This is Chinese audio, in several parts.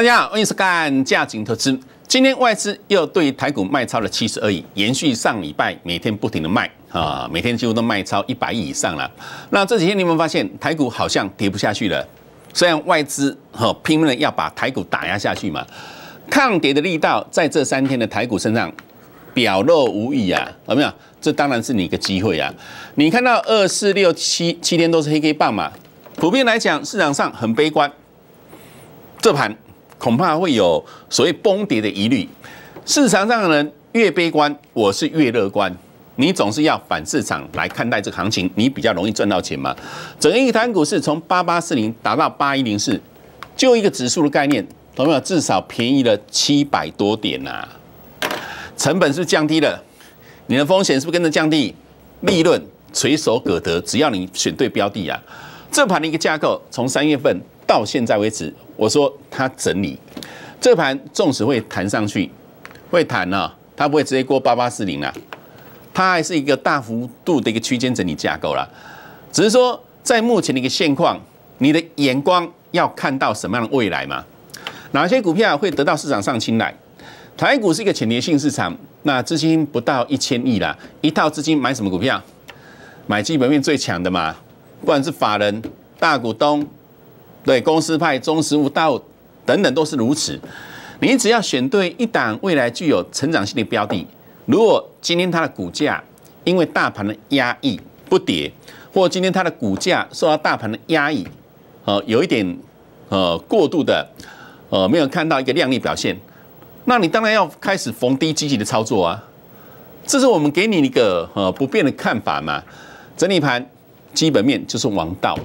大家好，我是看《价景投资。今天外资又对台股卖超了七十亿，延续上礼拜每天不停的卖啊，每天几乎都卖超一百亿以上了。那这几天你们发现台股好像跌不下去了，虽然外资哈拼命的要把台股打压下去嘛，抗跌的力道在这三天的台股身上表露无遗啊。有没有？这当然是你一个机会啊！你看到二四六七七天都是黑黑棒嘛？普遍来讲，市场上很悲观，这盘。恐怕会有所谓崩跌的疑虑。市场上的人越悲观，我是越乐观。你总是要反市场来看待这个行情，你比较容易赚到钱嘛？整个一盘股市从八八四零达到八一零四，就一个指数的概念，同样至少便宜了七百多点呐，成本是降低了，你的风险是不是跟着降低？利润垂手可得，只要你选对标的啊。这盘的一个架构，从三月份到现在为止。我说它整理，这盘纵使会弹上去，会弹呢，它不会直接过八八四零了，它还是一个大幅度的一个区间整理架构啦。只是说，在目前的一个现况，你的眼光要看到什么样的未来嘛？哪些股票会得到市场上青睐？台股是一个潜跌性市场，那资金不到一千亿啦，一套资金买什么股票？买基本面最强的嘛，不管是法人大股东。对公司派中实务到等等都是如此。你只要选对一档未来具有成长性的标的，如果今天它的股价因为大盘的压抑不跌，或今天它的股价受到大盘的压抑，呃，有一点呃过度的呃没有看到一个亮丽表现，那你当然要开始逢低积极的操作啊。这是我们给你一个呃不变的看法嘛。整理盘基本面就是王道。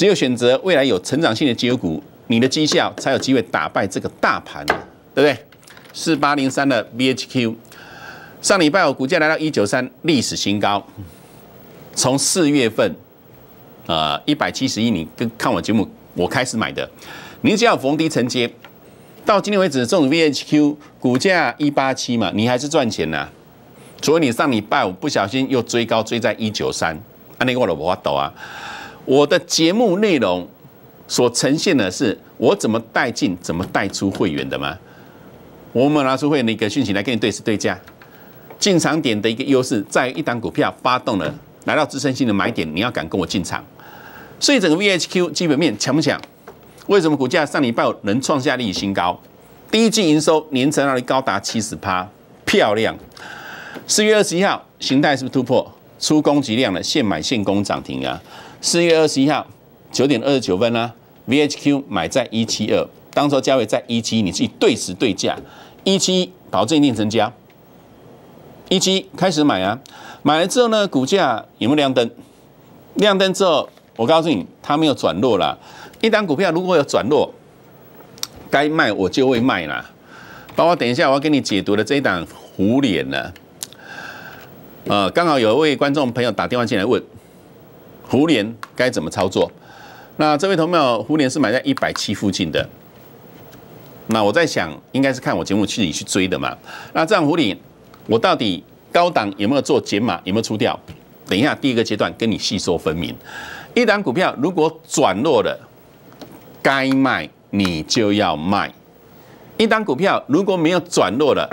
只有选择未来有成长性的绩优股，你的绩效才有机会打败这个大盘，对不对？四八零三的 VHQ，上礼拜我股价来到一九三，历史新高。从四月份，呃，一百七十一你跟看我节目，我开始买的，你只要逢低承接，到今天为止，这种 VHQ 股价一八七嘛，你还是赚钱呐。除非你上礼拜五不小心又追高追在一九三，那你我老母发抖啊！我的节目内容所呈现的是我怎么带进、怎么带出会员的吗？我们拿出会员的一个讯息来跟你对视对价。进场点的一个优势，在一档股票发动了来到支撑性的买点，你要敢跟我进场。所以整个 V H Q 基本面强不强？为什么股价上礼拜能创下历史新高？第一季营收年成长率高达七十趴，漂亮。四月二十一号形态是不是突破出攻击量了？现买现攻涨停啊！四月二十一号九点二十九分呢，VHQ 买在一七二，当时价位在一七，你自己对时对价一七，保证一定成交。一七开始买啊，买了之后呢，股价有没有亮灯？亮灯之后，我告诉你，它没有转弱了。一档股票如果有转弱，该卖我就会卖啦。包括等一下我要给你解读的这一档无脸呢，呃，刚好有一位观众朋友打电话进来问。胡联该怎么操作？那这位朋友，胡联是买在一百七附近的。那我在想，应该是看我节目去你去追的嘛？那这样胡里，我到底高档有没有做减码，有没有出掉？等一下，第一个阶段跟你细说分明。一档股票如果转弱了，该卖你就要卖；一档股票如果没有转弱了，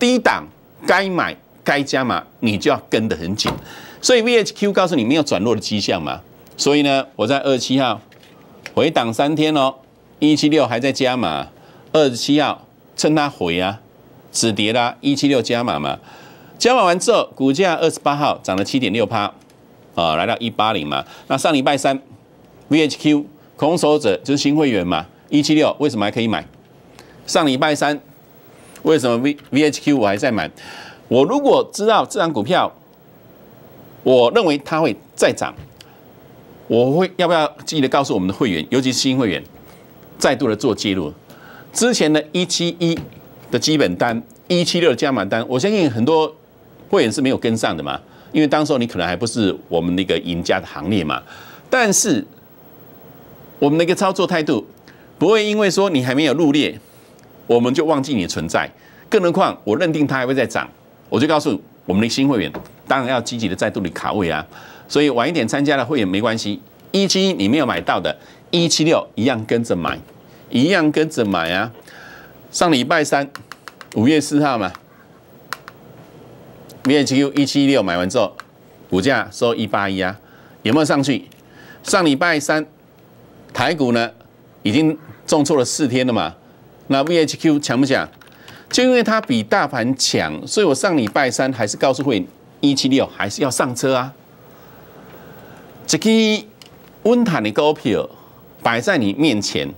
低档该买。该加码，你就要跟得很紧，所以 VHQ 告诉你没有转弱的迹象嘛，所以呢，我在二七号回档三天哦，一七六还在加码，二十七号趁它回啊止跌啦，一七六加码嘛，加码完之后股价二十八号涨了七点六趴，啊，来到一八零嘛，那上礼拜三 VHQ 空手者就是新会员嘛，一七六为什么还可以买？上礼拜三为什么 VVHQ 我还在买？我如果知道这张股票，我认为它会再涨，我会要不要记得告诉我们的会员，尤其是新会员，再度的做记录。之前的一七一的基本单，一七六的加码单，我相信很多会员是没有跟上的嘛，因为当时候你可能还不是我们那个赢家的行列嘛。但是我们的一个操作态度不会因为说你还没有入列，我们就忘记你的存在。更何况我认定它还会再涨。我就告诉我们的新会员当然要积极的再度的卡位啊，所以晚一点参加了会员没关系。一七一你没有买到的，一七六一样跟着买，一样跟着买啊。上礼拜三五月四号嘛，VHQ 一七六买完之后，股价收一八一啊，有没有上去？上礼拜三台股呢已经重挫了四天了嘛，那 VHQ 强不强？就因为它比大盘强，所以我上礼拜三还是告诉会一七六还是要上车啊。这个温坦尼高票摆在你面前，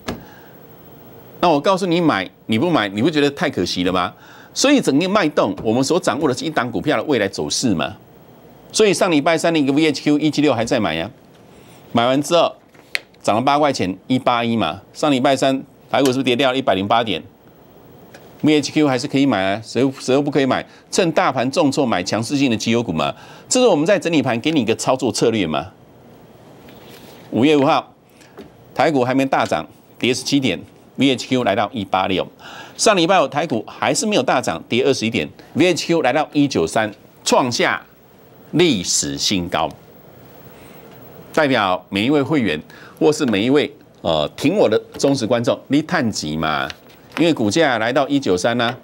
那我告诉你买，你不买，你不觉得太可惜了吗？所以整个脉动，我们所掌握的是一档股票的未来走势嘛。所以上礼拜三的一个 VHQ 一七六还在买呀，买完之后涨了八块钱，一八一嘛。上礼拜三台股是不是跌掉了一百零八点。VHQ 还是可以买啊，谁谁又不可以买？趁大盘重挫买强势性的绩优股嘛，这是我们在整理盘给你一个操作策略嘛。五月五号，台股还没大涨，跌十七点，VHQ 来到一八六。上礼拜五台股还是没有大涨，跌二十一点，VHQ 来到一九三，创下历史新高。代表每一位会员或是每一位呃挺我的忠实观众，你探气吗？因为股价来到一九三呢，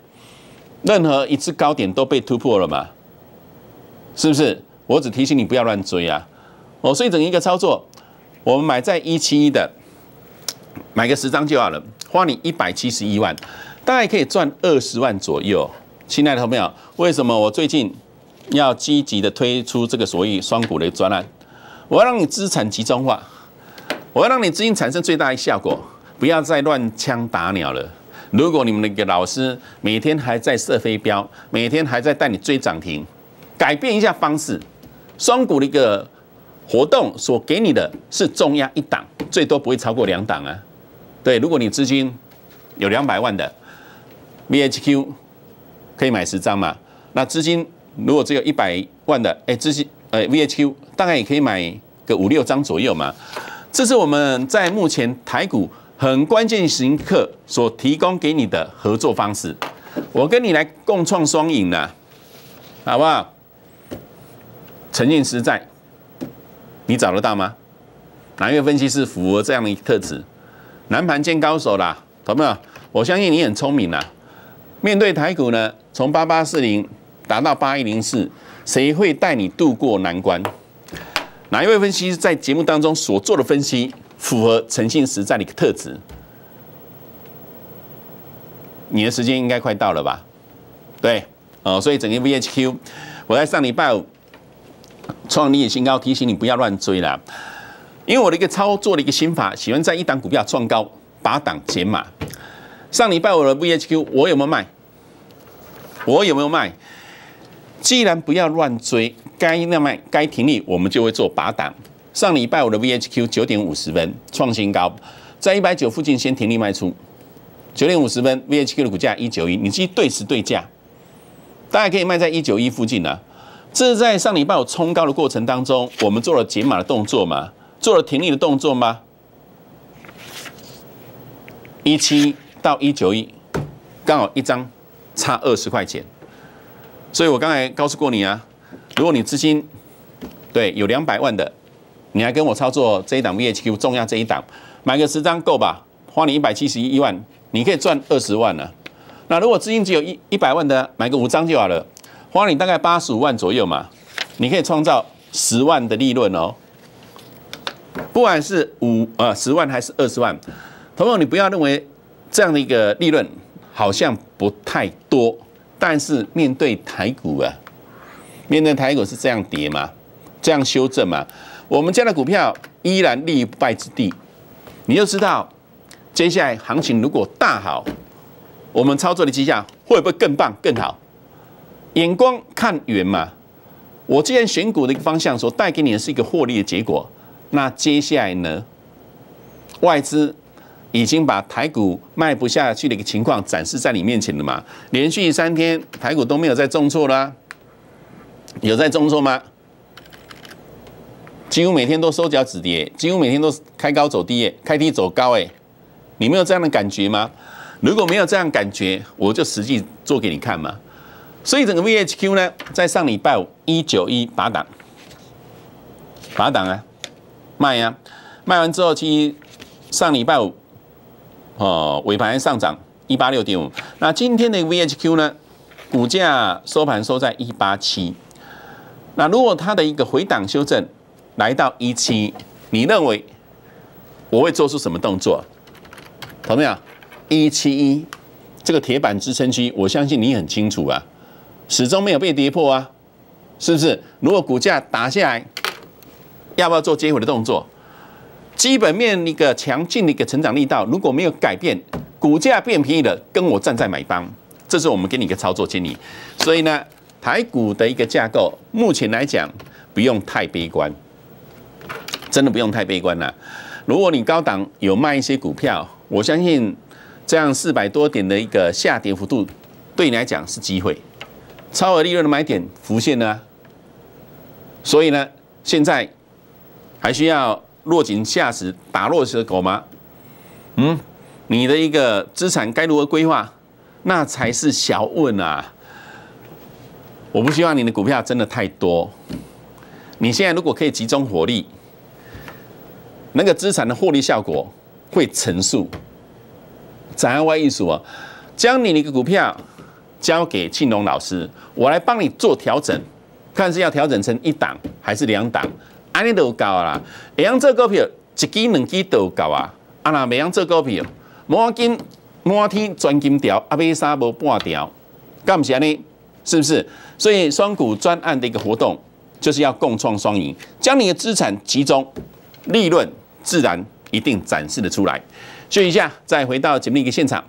任何一次高点都被突破了嘛，是不是？我只提醒你不要乱追啊！哦，所以整一个操作，我们买在一七一的，买个十张就好了，花你一百七十一万，大概可以赚二十万左右。亲爱的朋友们，为什么我最近要积极的推出这个所谓双股的专案？我要让你资产集中化，我要让你资金产生最大的效果，不要再乱枪打鸟了。如果你们那个老师每天还在射飞镖，每天还在带你追涨停，改变一下方式，双股的一个活动所给你的是重压一档，最多不会超过两档啊。对，如果你资金有两百万的 VHQ，可以买十张嘛。那资金如果只有一百万的，哎，资金呃 VHQ 大概也可以买个五六张左右嘛。这是我们在目前台股。很关键时刻所提供给你的合作方式，我跟你来共创双赢呢，好不好？承认实在，你找得到吗？哪一位分析师符合这样的特质？南盘见高手啦，有没有？我相信你很聪明啦。面对台股呢，从八八四零达到八一零四，谁会带你渡过难关？哪一位分析师在节目当中所做的分析？符合诚信实在的一个特质。你的时间应该快到了吧？对，哦，所以整个 VHQ，我在上礼拜五创立新高，提醒你不要乱追了。因为我的一个操作的一个心法，喜欢在一档股票创高，拔档减码。上礼拜我的 VHQ，我有没有卖？我有没有卖？既然不要乱追，该那卖，该停利，我们就会做拔档。上礼拜五的 VHQ 九点五十分创新高，在一百九附近先停利卖出，九点五十分 VHQ 的股价一九一，你去对时对价，大家可以卖在一九一附近啊。这是在上礼拜五冲高的过程当中，我们做了解码的动作吗？做了停利的动作吗？一七到一九一，刚好一张差二十块钱，所以我刚才告诉过你啊，如果你资金对有两百万的。你还跟我操作这一档 VHQ 重压这一档，买个十张够吧？花你一百七十一万，你可以赚二十万啊。那如果资金只有一一百万的，买个五张就好了，花你大概八十五万左右嘛，你可以创造十万的利润哦。不管是五呃十万还是二十万，朋友，你不要认为这样的一个利润好像不太多，但是面对台股啊，面对台股是这样跌嘛，这样修正嘛。我们家的股票依然立于不败之地，你就知道接下来行情如果大好，我们操作的绩效会不会更棒、更好？眼光看远嘛。我既然选股的一个方向所带给你的是一个获利的结果，那接下来呢？外资已经把台股卖不下去的一个情况展示在你面前了嘛？连续三天台股都没有再重挫啦，有在重挫吗？几乎每天都收脚止跌，几乎每天都开高走低，哎，开低走高，哎，你没有这样的感觉吗？如果没有这样感觉，我就实际做给你看嘛。所以整个 VHQ 呢，在上礼拜五一九一八档，八档啊，卖呀，卖完之后，其上礼拜五哦尾盘上涨一八六点五。那今天的 VHQ 呢，股价收盘收在一八七。那如果它的一个回档修正？来到一七，你认为我会做出什么动作？有没有一七一这个铁板支撑区？我相信你很清楚啊，始终没有被跌破啊，是不是？如果股价打下来，要不要做接回的动作？基本面一个强劲的一个成长力道，如果没有改变，股价变便宜了，跟我站在买方，这是我们给你一个操作建议。所以呢，台股的一个架构，目前来讲不用太悲观。真的不用太悲观了。如果你高档有卖一些股票，我相信这样四百多点的一个下跌幅度，对你来讲是机会，超额利润的买点浮现了。所以呢，现在还需要落井下石打落的狗吗？嗯，你的一个资产该如何规划，那才是小问啊。我不希望你的股票真的太多。你现在如果可以集中火力。那个资产的获利效果会乘数。展开外一啊，将你的个股票交给庆隆老师，我来帮你做调整，看是要调整成一档还是两档，安尼都啊啦。银行这股票一支两支都够啊，啊那银行这股票满金满天钻金条阿贝啥无半条，干不是安尼？是不是？所以双股专案的一个活动就是要共创双赢，将你的资产集中利润。自然一定展示得出来。休息一下，再回到节目一个现场。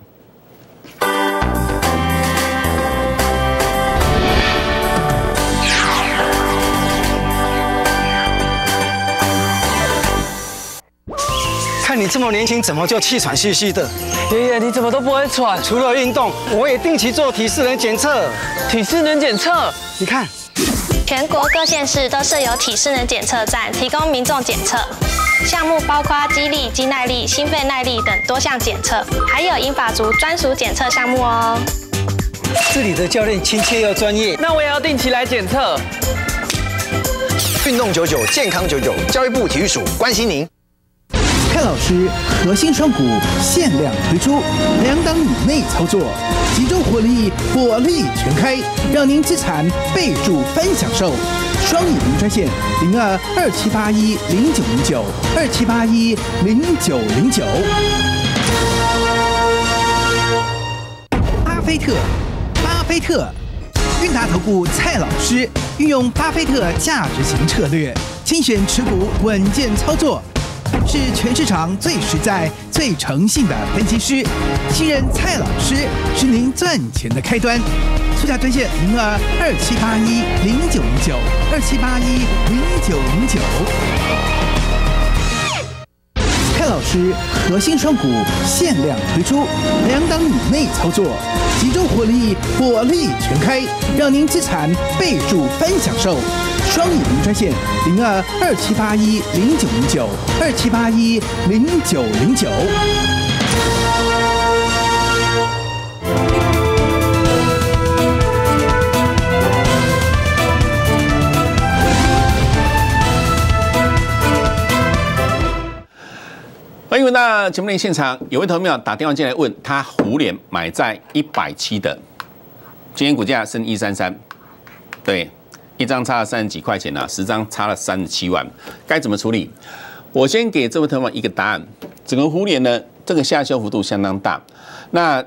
看你这么年轻，怎么就气喘吁吁的？爷爷，你怎么都不会喘？除了运动，我也定期做体适能检测。体适能检测，你看。全国各县市都设有体适能检测站，提供民众检测。项目包括肌力、肌耐力、心肺耐力等多项检测，还有英法族专属检测项目哦。这里的教练亲切又专业，那我也要定期来检测。运动九九，健康九九，教育部体育署关心您。老师核心双股限量推出，两档以内操作，集中火力，火力全开，让您资产倍数翻享受。双影专线零二二七八一零九零九二七八一零九零九。巴菲特，巴菲特，韵达投顾蔡老师运用巴菲特价值型策略，精选持股稳健操作。是全市场最实在、最诚信的分析师，信任蔡老师是您赚钱的开端。初价专线零二二七八一零九零九二七八一零九零九。老师，核心双股限量推出，两档以内操作，集中火力，火力全开，让您资产倍数翻享受。双影专线零二二七八一零九零九二七八一零九零九。因为那节目的现场有位朋友打电话进来问他，湖联买在一百七的，今天股价升一三三，对，一张差了三十几块钱啊，十张差了三十七万，该怎么处理？我先给这位朋友一个答案：整个湖联呢，这个下修幅度相当大，那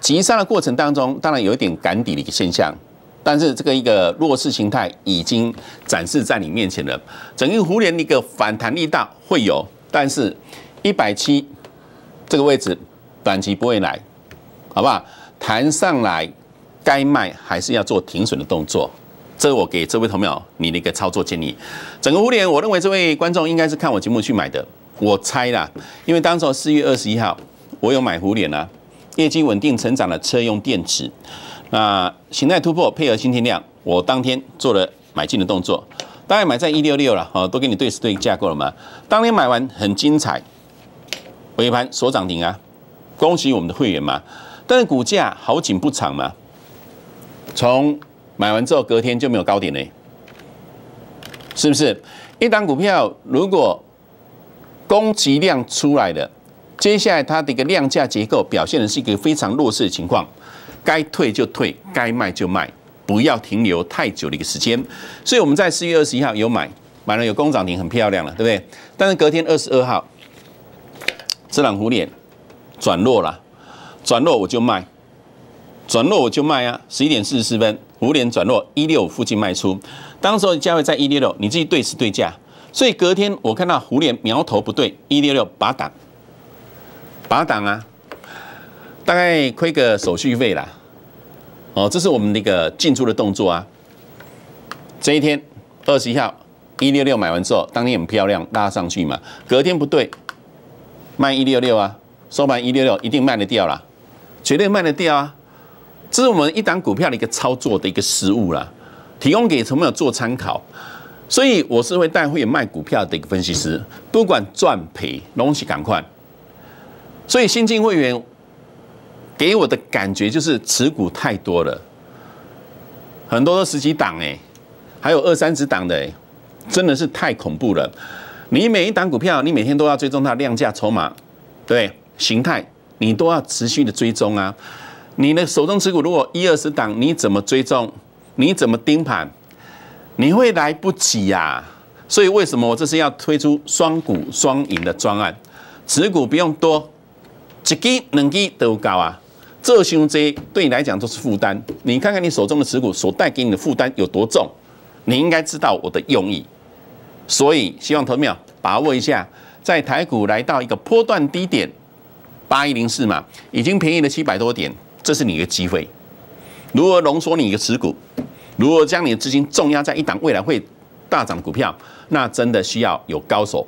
急涨的过程当中，当然有一点赶底的一个现象，但是这个一个弱势形态已经展示在你面前了。整个湖联一个反弹力大会有，但是。一百七这个位置短期不会来，好不好？弹上来该卖还是要做停损的动作，这我给这位朋友你的一个操作建议。整个互联，我认为这位观众应该是看我节目去买的，我猜啦，因为当时四月二十一号我有买互联啊，业绩稳定成长的车用电池，那形态突破配合新天亮，我当天做了买进的动作，当然买在一六六了，哦，都给你对时对价过了嘛。当天买完很精彩。尾盘所涨停啊，恭喜我们的会员嘛！但是股价好景不长嘛，从买完之后隔天就没有高点嘞，是不是？一档股票如果供给量出来了，接下来它的一个量价结构表现的是一个非常弱势的情况，该退就退，该卖就卖，不要停留太久的一个时间。所以我们在四月二十一号有买，买了有工涨停，很漂亮了，对不对？但是隔天二十二号。这然，虎脸转弱了，转弱我就卖，转弱我就卖啊！十一点四十四分，虎脸转弱一六附近卖出，当时候价位在一六六，你自己对时对价。所以隔天我看到虎脸苗头不对，一六六拔档，拔档啊，大概亏个手续费啦。哦，这是我们那个进出的动作啊。这一天二十一号一六六买完之后，当天很漂亮拉上去嘛，隔天不对。卖一六六啊，收盘一六六，一定卖得掉啦，绝对卖得掉啊！这是我们一档股票的一个操作的一个失误啦，提供给朋友做参考。所以我是会带会员卖股票的一个分析师，不管赚赔，东西赶快。所以新进会员给我的感觉就是持股太多了，很多都十几档哎，还有二三十档的哎，真的是太恐怖了。你每一档股票，你每天都要追踪它量价筹码，对形态，你都要持续的追踪啊。你的手中持股如果一二十档，你怎么追踪？你怎么盯盘？你会来不及呀。所以为什么我这次要推出双股双赢的专案？持股不用多，一基两基都搞啊。做收债对你来讲都是负担。你看看你手中的持股所带给你的负担有多重，你应该知道我的用意。所以，希望投秒把握一下，在台股来到一个波段低点八一零四嘛，已经便宜了七百多点，这是你一个机会。如何浓缩你一个持股？如何将你的资金重压在一档未来会大涨的股票？那真的需要有高手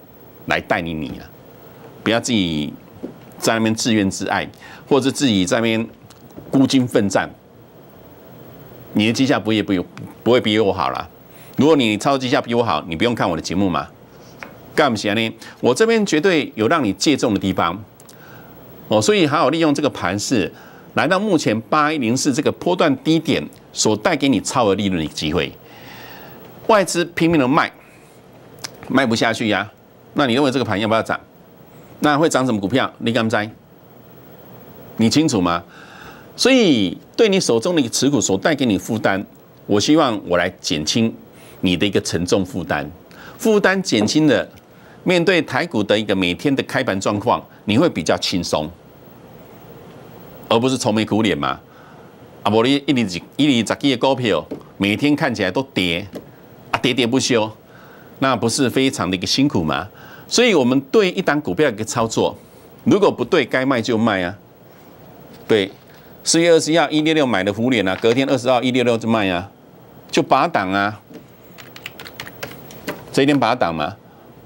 来带领你了。不要自己在那边自怨自艾，或者自己在那边孤军奋战，你的绩效不也不不会比我好了。如果你超几下比我好，你不用看我的节目嘛？干不起来呢？我这边绝对有让你借重的地方哦。所以好好利用这个盘势，来到目前八一零四这个波段低点所带给你超额利润的机会。外资拼命的卖，卖不下去呀。那你认为这个盘要不要涨？那会涨什么股票？你敢不在？你清楚吗？所以对你手中的一持股所带给你负担，我希望我来减轻。你的一个沉重负担，负担减轻了，面对台股的一个每天的开盘状况，你会比较轻松，而不是愁眉苦脸嘛？啊，无你一年几一年十几的股票，每天看起来都跌，啊，跌跌不休，那不是非常的一个辛苦嘛？所以，我们对一档股票一个操作，如果不对，该卖就卖啊。对，四月二十一二一六六买的福联啊，隔天二十二一六六就卖啊，就拔档啊。一天把它挡嘛，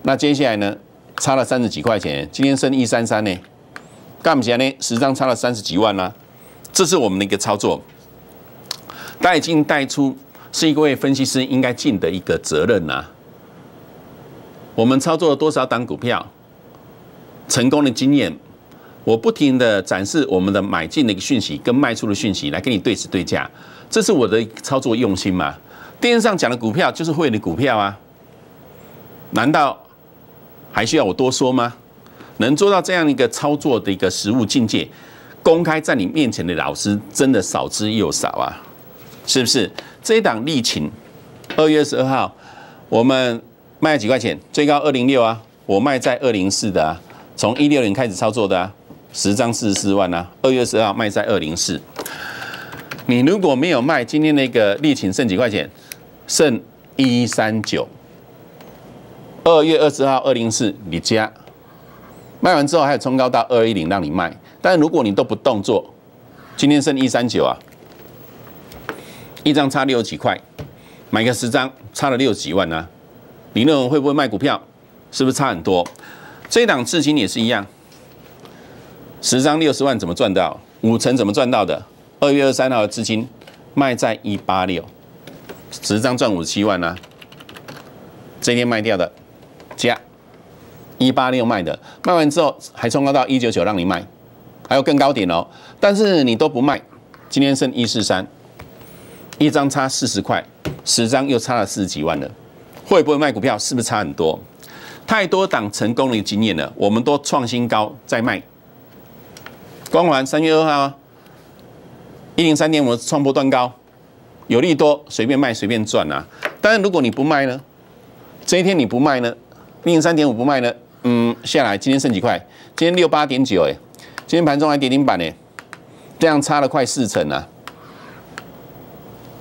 那接下来呢，差了三十几块钱，今天升一三三呢，干不起来呢，十张差了三十几万啦。这是我们的一个操作，带进带出是一位分析师应该尽的一个责任呐。我们操作了多少档股票？成功的经验，我不停的展示我们的买进的一个讯息跟卖出的讯息，来跟你对时对价，这是我的操作用心嘛。电视上讲的股票就是会的股票啊。难道还需要我多说吗？能做到这样一个操作的一个实务境界，公开在你面前的老师真的少之又少啊！是不是？这一档立情，二月二十二号，我们卖几块钱？最高二零六啊，我卖在二零四的啊，从一六零开始操作的啊，十张四十四万啊，二月十二卖在二零四。你如果没有卖，今天那个立情剩几块钱？剩一三九。二月二十号，二零四你加卖完之后，还有冲高到二一零让你卖。但是如果你都不动作，今天剩一三九啊，一张差六几块，买个十张差了六几万呢？你认为会不会卖股票？是不是差很多？这档资金也是一样，十张六十万怎么赚到？五成怎么赚到的？二月二十三号的资金卖在一八六，十张赚五七万呢？这天卖掉的。加一八六卖的，卖完之后还冲高到一九九让你卖，还有更高点哦。但是你都不卖，今天剩一四三，一张差四十块，十张又差了四十几万了。会不会卖股票？是不是差很多？太多档成功的经验了，我们都创新高再卖。光环三月二号一零三点五创破断高，有利多随便卖随便赚啊。但是如果你不卖呢？这一天你不卖呢？零一三点五不卖呢，嗯，下来今天剩几块？今天六八点九，哎，今天盘中还跌停板呢，这样差了快四成啊，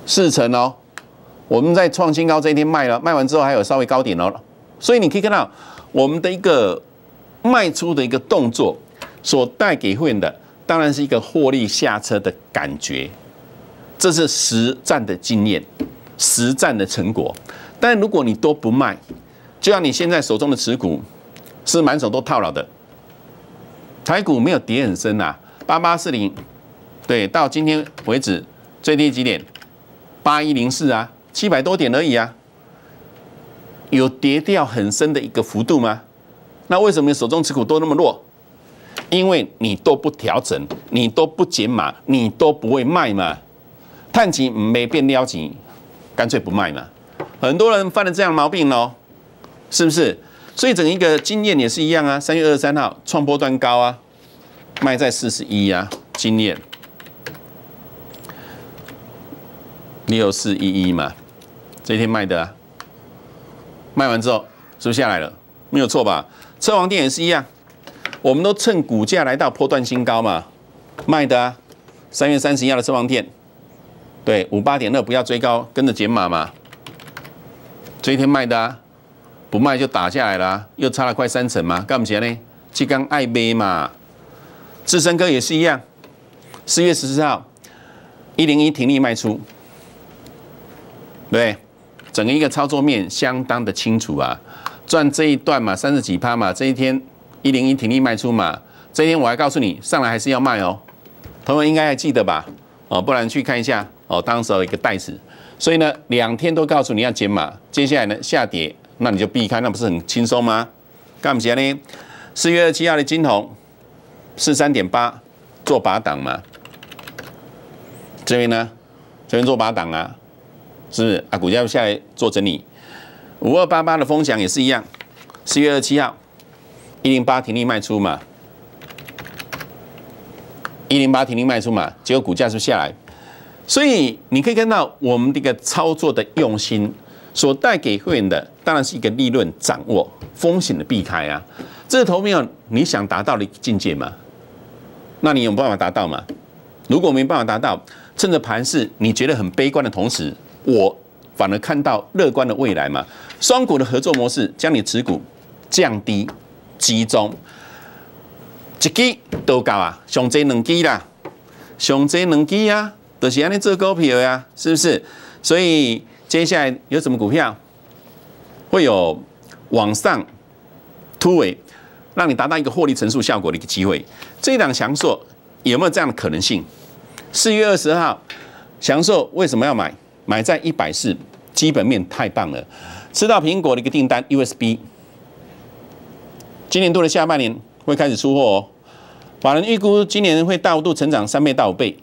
四成哦。我们在创新高这一天卖了，卖完之后还有稍微高点哦，所以你可以看到我们的一个卖出的一个动作，所带给会员的当然是一个获利下车的感觉，这是实战的经验，实战的成果。但如果你都不卖，就像你现在手中的持股是满手都套牢的，台股没有跌很深啊，八八四零，对，到今天为止最低几点？八一零四啊，七百多点而已啊，有跌掉很深的一个幅度吗？那为什么你手中持股都那么弱？因为你都不调整，你都不减码，你都不会卖嘛，探级没变撩级，干脆不卖嘛。很多人犯了这样毛病喽。是不是？所以整一个经验也是一样啊。三月二十三号创波段高啊，卖在四十一啊，经验。你有四一一嘛？这一天卖的啊，卖完之后是不是下来了？没有错吧？车王店也是一样，我们都趁股价来到波段新高嘛，卖的啊。三月三十一号的车王店，对，五八点二不要追高，跟着减码嘛。这一天卖的啊。不卖就打下来了，又差了快三成嘛？干不钱呢？去刚爱杯嘛？智深哥也是一样，四月十四号一零一停利卖出，对，整个一个操作面相当的清楚啊。赚这一段嘛，三十几趴嘛，这一天一零一停利卖出嘛。这一天我还告诉你，上来还是要卖哦。同友应该还记得吧？哦，不然去看一下哦。当时候一个袋子，所以呢，两天都告诉你要减码。接下来呢，下跌。那你就避开，那不是很轻松吗？干起来呢？四月二七号的金铜，四三点八做八档嘛。这边呢，这边做八档啊，是不是啊？股价就下来做整理。五二八八的风险也是一样，四月二七号一零八停利卖出嘛，一零八停利卖出嘛，结果股价是下来。所以你可以看到我们这个操作的用心。所带给会员的当然是一个利润掌握风险的避开啊，这是投票你想达到的境界吗？那你有办法达到吗？如果没办法达到，趁着盘势你觉得很悲观的同时，我反而看到乐观的未来嘛。双股的合作模式将你持股降低、集中，一支都高啊，上最两支啦，上最两支呀，都是安尼做股票呀，是不是？所以。接下来有什么股票会有往上突围，让你达到一个获利乘数效果的一个机会？这一档翔硕有没有这样的可能性？四月二十号，翔硕为什么要买？买在一百四，基本面太棒了。吃到苹果的一个订单，USB，今年度的下半年会开始出货。哦。法人预估今年会大幅度成长三倍到五倍。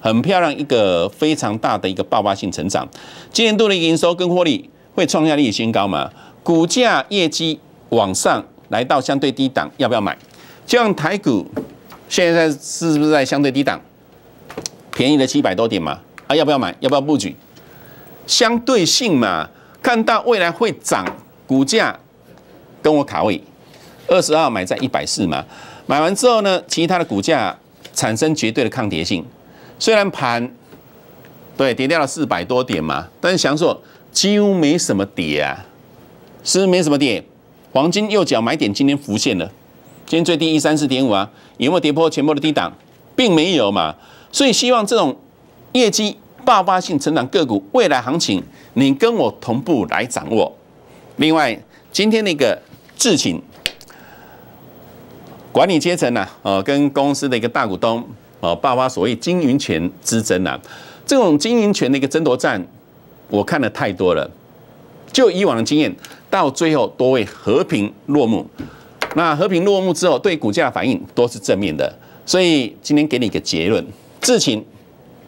很漂亮，一个非常大的一个爆发性成长，今年度的营收跟获利会创下历史新高嘛？股价业绩往上来到相对低档，要不要买？像台股现在是不是在相对低档，便宜了七百多点嘛？啊，要不要买？要不要布局？相对性嘛，看到未来会涨，股价跟我卡位，二十号买在一百四嘛？买完之后呢，其他的股价产生绝对的抗跌性。虽然盘对跌掉了四百多点嘛，但是想说几乎没什么跌啊，是没什么跌。黄金右脚买点今天浮现了，今天最低一三四点五啊，有没有跌破前波的低档，并没有嘛，所以希望这种业绩爆发性成长个股未来行情，你跟我同步来掌握。另外，今天那个智请管理阶层呢，哦，跟公司的一个大股东。哦，爆发所谓经营权之争啊，这种经营权的一个争夺战，我看的太多了。就以往的经验，到最后都会和平落幕。那和平落幕之后，对股价反应都是正面的。所以今天给你一个结论：事情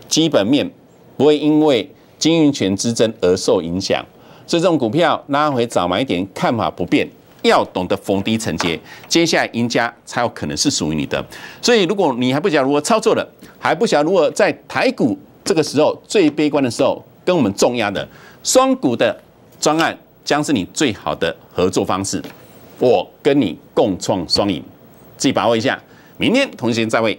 基本面不会因为经营权之争而受影响。所以这种股票拉回早买点，看法不变。要懂得逢低承接，接下来赢家才有可能是属于你的。所以，如果你还不晓得如何操作的，还不晓得如何在台股这个时候最悲观的时候跟我们重压的双股的专案，将是你最好的合作方式。我跟你共创双赢，自己把握一下。明天同行再会。